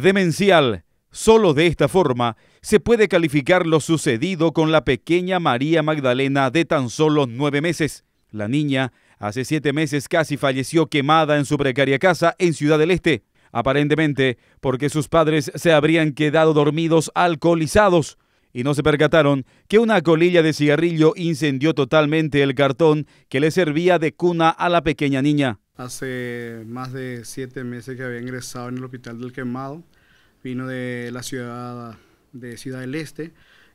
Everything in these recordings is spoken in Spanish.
demencial. Solo de esta forma se puede calificar lo sucedido con la pequeña María Magdalena de tan solo nueve meses. La niña hace siete meses casi falleció quemada en su precaria casa en Ciudad del Este, aparentemente porque sus padres se habrían quedado dormidos alcoholizados y no se percataron que una colilla de cigarrillo incendió totalmente el cartón que le servía de cuna a la pequeña niña. Hace más de siete meses que había ingresado en el Hospital del Quemado. Vino de la ciudad de Ciudad del Este,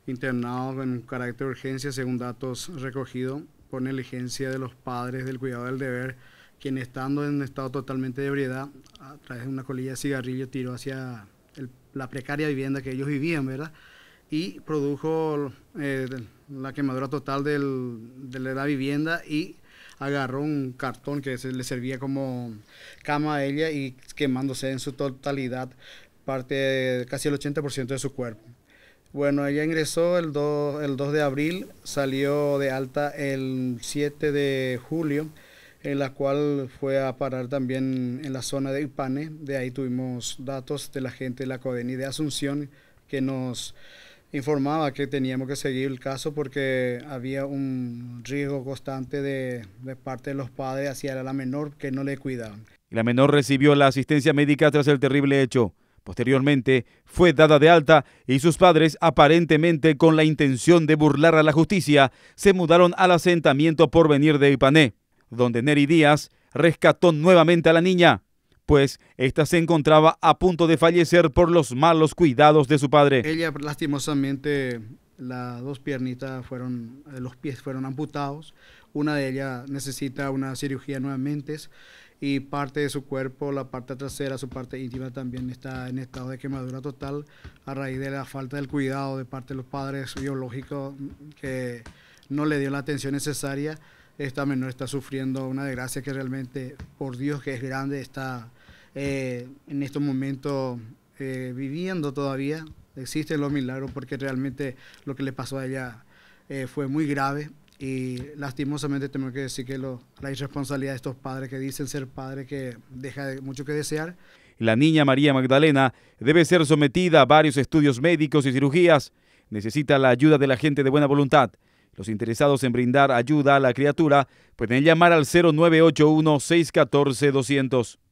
internado en carácter de urgencia, según datos recogidos por negligencia de los padres del cuidado del deber, quien estando en un estado totalmente de ebriedad, a través de una colilla de cigarrillo tiró hacia la precaria vivienda que ellos vivían, ¿verdad? Y produjo eh, la quemadura total de la vivienda y agarró un cartón que se le servía como cama a ella y quemándose en su totalidad parte, casi el 80% de su cuerpo. Bueno, ella ingresó el 2, el 2 de abril, salió de alta el 7 de julio, en la cual fue a parar también en la zona de Ipane. De ahí tuvimos datos de la gente de la CODENI de Asunción que nos informaba que teníamos que seguir el caso porque había un riesgo constante de, parte de los padres hacia la menor que no le cuidaban. La menor recibió la asistencia médica tras el terrible hecho. Posteriormente fue dada de alta y sus padres, aparentemente con la intención de burlar a la justicia, se mudaron al asentamiento por venir de Ipané, donde Neri Díaz rescató nuevamente a la niña pues esta se encontraba a punto de fallecer por los malos cuidados de su padre. Ella lastimosamente las dos piernitas fueron, eh, los pies fueron amputados, una de ellas necesita una cirugía nuevamente y parte de su cuerpo, la parte trasera, su parte íntima también está en estado de quemadura total a raíz de la falta del cuidado de parte de los padres biológicos mm, que no le dio la atención necesaria. Esta menor está sufriendo una desgracia que realmente, por Dios que es grande, está eh, en estos momentos eh, viviendo todavía. Existen los milagros porque realmente lo que le pasó a ella eh, fue muy grave y lastimosamente tengo que decir que la irresponsabilidad de estos padres que dicen ser padres que deja mucho que desear. La niña María Magdalena debe ser sometida a varios estudios médicos y cirugías. Necesita la ayuda de la gente de buena voluntad. Los interesados en brindar ayuda a la criatura pueden llamar al 0981 614 200.